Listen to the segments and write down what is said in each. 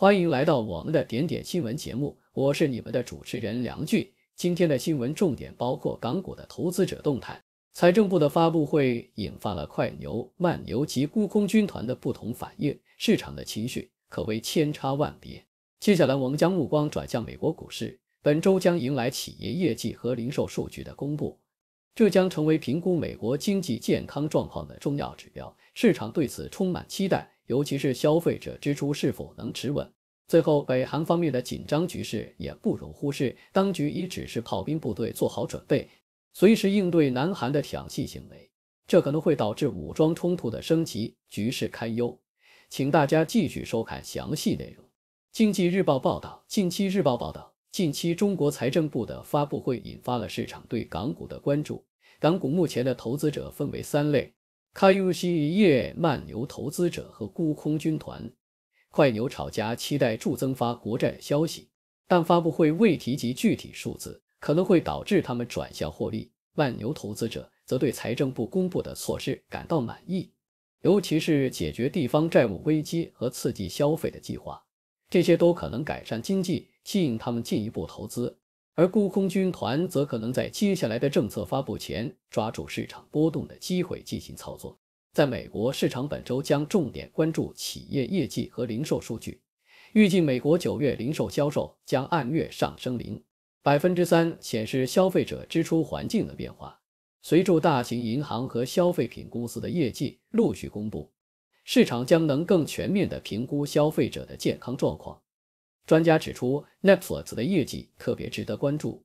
欢迎来到我们的点点新闻节目，我是你们的主持人梁俊。今天的新闻重点包括港股的投资者动态、财政部的发布会引发了快牛、慢牛及沽空军团的不同反应，市场的情绪可谓千差万别。接下来我们将目光转向美国股市，本周将迎来企业业绩和零售数据的公布，这将成为评估美国经济健康状况的重要指标。市场对此充满期待，尤其是消费者支出是否能持稳。最后，北韩方面的紧张局势也不容忽视，当局已指示炮兵部队做好准备，随时应对南韩的挑衅行为。这可能会导致武装冲突的升级，局势堪忧。请大家继续收看详细内容。经济日报报道，近期日报报道，近期中国财政部的发布会引发了市场对港股的关注。港股目前的投资者分为三类。卡尤西，夜慢牛投资者和沽空军团，快牛炒家期待助增发国债消息，但发布会未提及具体数字，可能会导致他们转向获利。慢牛投资者则对财政部公布的措施感到满意，尤其是解决地方债务危机和刺激消费的计划，这些都可能改善经济，吸引他们进一步投资。而沽空军团则可能在接下来的政策发布前，抓住市场波动的机会进行操作。在美国市场，本周将重点关注企业业绩和零售数据。预计美国九月零售销售将按月上升零百分之三，显示消费者支出环境的变化。随着大型银行和消费品公司的业绩陆续公布，市场将能更全面地评估消费者的健康状况。专家指出，Netflix 的业绩特别值得关注，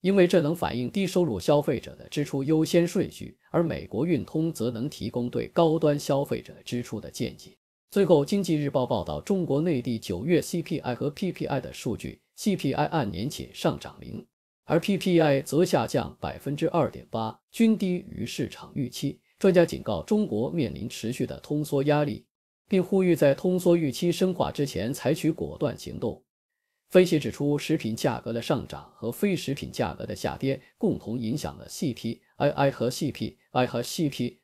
因为这能反映低收入消费者的支出优先顺序，而美国运通则能提供对高端消费者支出的见解。最后，经济日报报道，中国内地九月 CPI 和 PPI 的数据，CPI 按年仅上涨零，而 PPI 则下降百分之二点八，均低于市场预期。专家警告，中国面临持续的通缩压力，并呼吁在通缩预期深化之前采取果断行动。分析指出，食品价格的上涨和非食品价格的下跌共同影响了 CPII 和 CPI 和 CPI，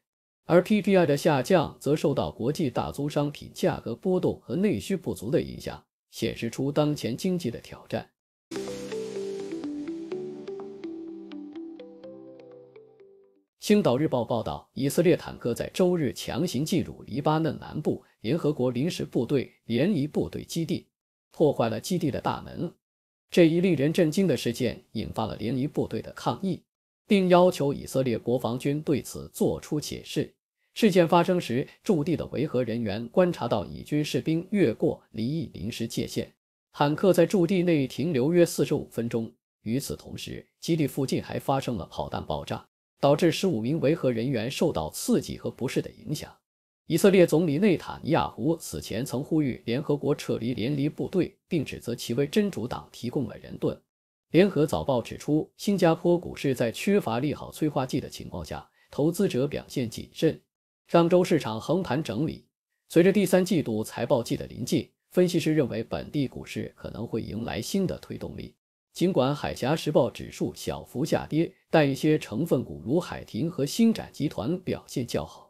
而 PPI 的下降则受到国际大宗商品价格波动和内需不足的影响，显示出当前经济的挑战。《星岛日报》报道，以色列坦克在周日强行进入黎巴嫩南部联合国临时部队联谊部队基地。破坏了基地的大门。这一令人震惊的事件引发了联黎部队的抗议，并要求以色列国防军对此作出解释。事件发生时，驻地的维和人员观察到以军士兵越过离异临时界限，坦克在驻地内停留约四十五分钟。与此同时，基地附近还发生了炮弹爆炸，导致十五名维和人员受到刺激和不适的影响。以色列总理内塔尼亚胡此前曾呼吁联合国撤离联黎部队，并指责其为真主党提供了人盾。联合早报指出，新加坡股市在缺乏利好催化剂的情况下，投资者表现谨慎。上周市场横盘整理，随着第三季度财报季的临近，分析师认为本地股市可能会迎来新的推动力。尽管海峡时报指数小幅下跌，但一些成分股如海廷和星展集团表现较好。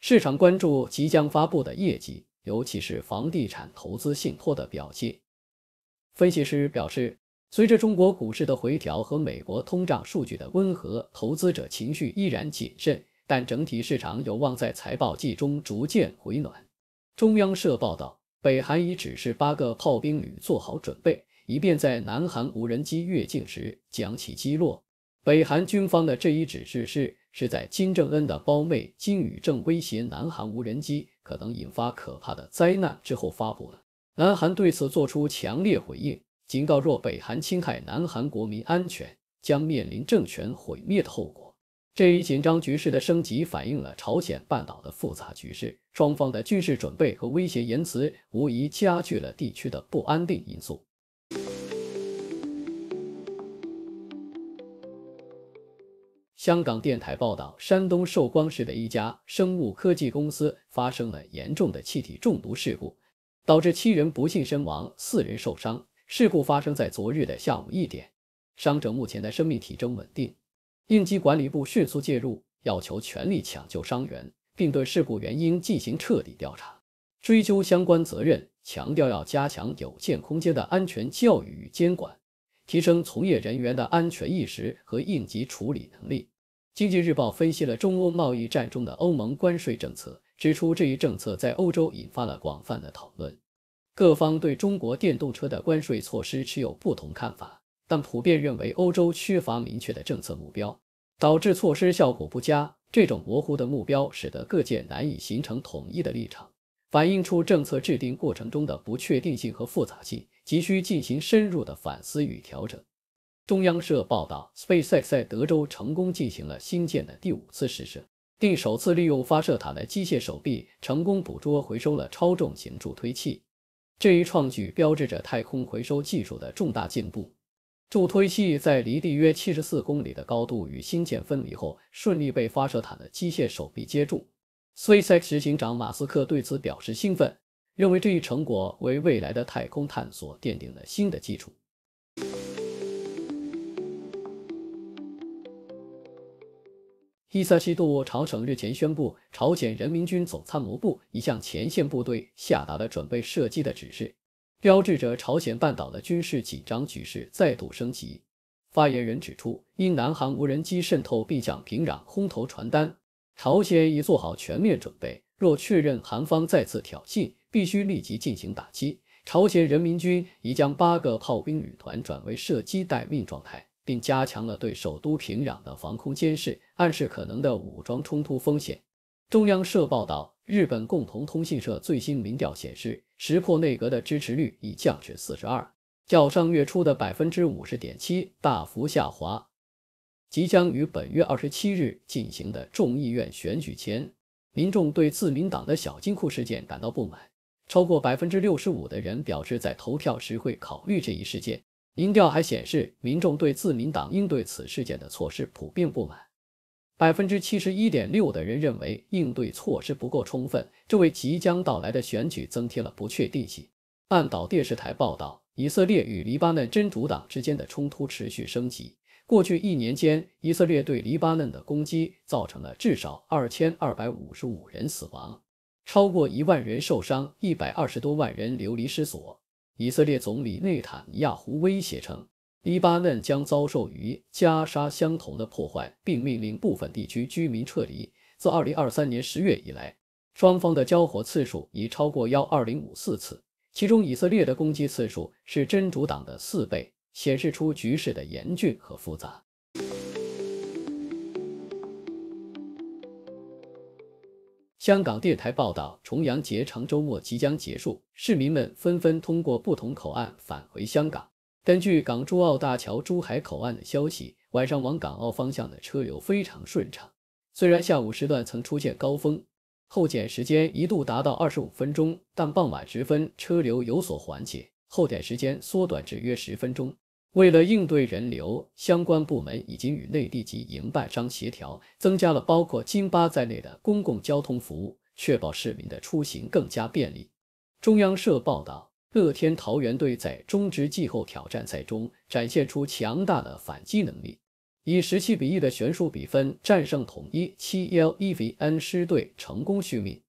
市场关注即将发布的业绩，尤其是房地产投资信托的表现。分析师表示，随着中国股市的回调和美国通胀数据的温和，投资者情绪依然谨慎，但整体市场有望在财报季中逐渐回暖。中央社报道，北韩已指示八个炮兵旅做好准备，以便在南韩无人机越境时将其击落。北韩军方的这一指示是是在金正恩的胞妹金宇正威胁南韩无人机可能引发可怕的灾难之后发布的。南韩对此作出强烈回应，警告若北韩侵害南韩国民安全，将面临政权毁灭的后果。这一紧张局势的升级反映了朝鲜半岛的复杂局势，双方的军事准备和威胁言辞无疑加剧了地区的不安定因素。香港电台报道，山东寿光市的一家生物科技公司发生了严重的气体中毒事故，导致七人不幸身亡，四人受伤。事故发生在昨日的下午一点。伤者目前的生命体征稳定。应急管理部迅速介入，要求全力抢救伤员，并对事故原因进行彻底调查，追究相关责任，强调要加强有限空间的安全教育与监管，提升从业人员的安全意识和应急处理能力。经济日报分析了中欧贸易战中的欧盟关税政策，指出这一政策在欧洲引发了广泛的讨论。各方对中国电动车的关税措施持有不同看法，但普遍认为欧洲缺乏明确的政策目标，导致措施效果不佳。这种模糊的目标使得各界难以形成统一的立场，反映出政策制定过程中的不确定性和复杂性，急需进行深入的反思与调整。中央社报道，SpaceX 在德州成功进行了星舰的第五次试射，并首次利用发射塔的机械手臂成功捕捉回收了超重型助推器。这一创举标志着太空回收技术的重大进步。助推器在离地约七十四公里的高度与星舰分离后，顺利被发射塔的机械手臂接住。SpaceX 执行长马斯克对此表示兴奋，认为这一成果为未来的太空探索奠定了新的基础。伊萨希杜朝省日前宣布，朝鲜人民军总参谋部已向前线部队下达了准备射击的指示，标志着朝鲜半岛的军事紧张局势再度升级。发言人指出，因南韩无人机渗透并向平壤空投传单，朝鲜已做好全面准备。若确认韩方再次挑衅，必须立即进行打击。朝鲜人民军已将八个炮兵旅团转为射击待命状态。并加强了对首都平壤的防空监视，暗示可能的武装冲突风险。中央社报道，日本共同通信社最新民调显示，石破内阁的支持率已降至四十二，较上月初的百分之五十点七大幅下滑。即将于本月二十七日进行的众议院选举前，民众对自民党的小金库事件感到不满，超过百分之六十五的人表示在投票时会考虑这一事件。民调还显示，民众对自民党应对此事件的措施普遍不满，百分之七十一点六的人认为应对措施不够充分，这为即将到来的选举增添了不确定性。半岛电视台报道，以色列与黎巴嫩真主党之间的冲突持续升级，过去一年间，以色列对黎巴嫩的攻击造成了至少二千二百五十五人死亡，超过一万人受伤，一百二十多万人流离失所。以色列总理内塔尼亚胡威胁称，黎巴嫩将遭受与加沙相同的破坏，并命令部分地区居民撤离。自2023年10月以来，双方的交火次数已超过12054次，其中以色列的攻击次数是真主党的四倍，显示出局势的严峻和复杂。香港电台报道，重阳节长周末即将结束，市民们纷纷通过不同口岸返回香港。根据港珠澳大桥珠海口岸的消息，晚上往港澳方向的车流非常顺畅。虽然下午时段曾出现高峰，后检时间一度达到二十五分钟，但傍晚时分车流有所缓解，后检时间缩短至约十分钟。为了应对人流，相关部门已经与内地及营办商协调，增加了包括金巴在内的公共交通服务，确保市民的出行更加便利。中央社报道，乐天桃园队在中职季后挑战赛中展现出强大的反击能力，以十七比一的悬殊比分战胜统一七 L E V N 师队，成功续命。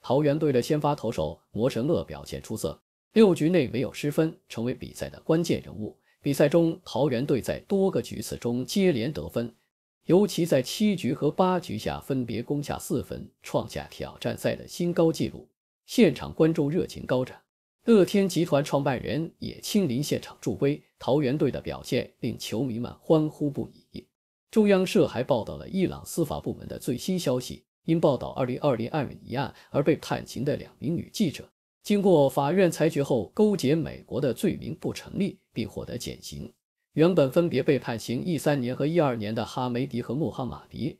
桃园队的先发投手魔神乐表现出色，六局内没有失分，成为比赛的关键人物。比赛中，桃园队在多个局次中接连得分，尤其在七局和八局下分别攻下四分，创下挑战赛的新高纪录。现场观众热情高涨，乐天集团创办人也亲临现场助威。桃园队的表现令球迷们欢呼不已。中央社还报道了伊朗司法部门的最新消息，因报道2022案一案而被判刑的两名女记者。经过法院裁决后，勾结美国的罪名不成立，并获得减刑。原本分别被判刑一三年和一二年的哈梅迪和穆哈马迪，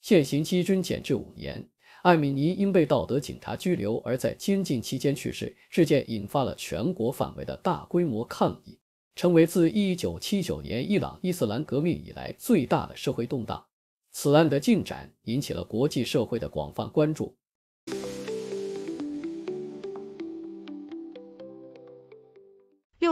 现刑期均减至五年。艾米尼因被道德警察拘留而在监禁期间去世，事件引发了全国范围的大规模抗议，成为自一九七九年伊朗伊斯兰革命以来最大的社会动荡。此案的进展引起了国际社会的广泛关注。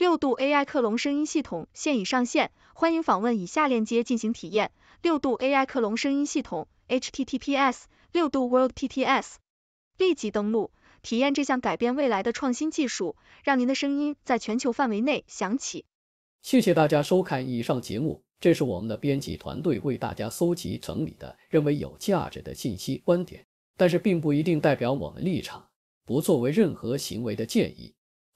六度 AI 克隆声音系统现已上线，欢迎访问以下链接进行体验：六度 AI 克隆声音系统 h t t p s 六度 w o r l d t t s 立即登录，体验这项改变未来的创新技术，让您的声音在全球范围内响起。谢谢大家收看以上节目，这是我们的编辑团队为大家搜集整理的，认为有价值的信息观点，但是并不一定代表我们立场，不作为任何行为的建议。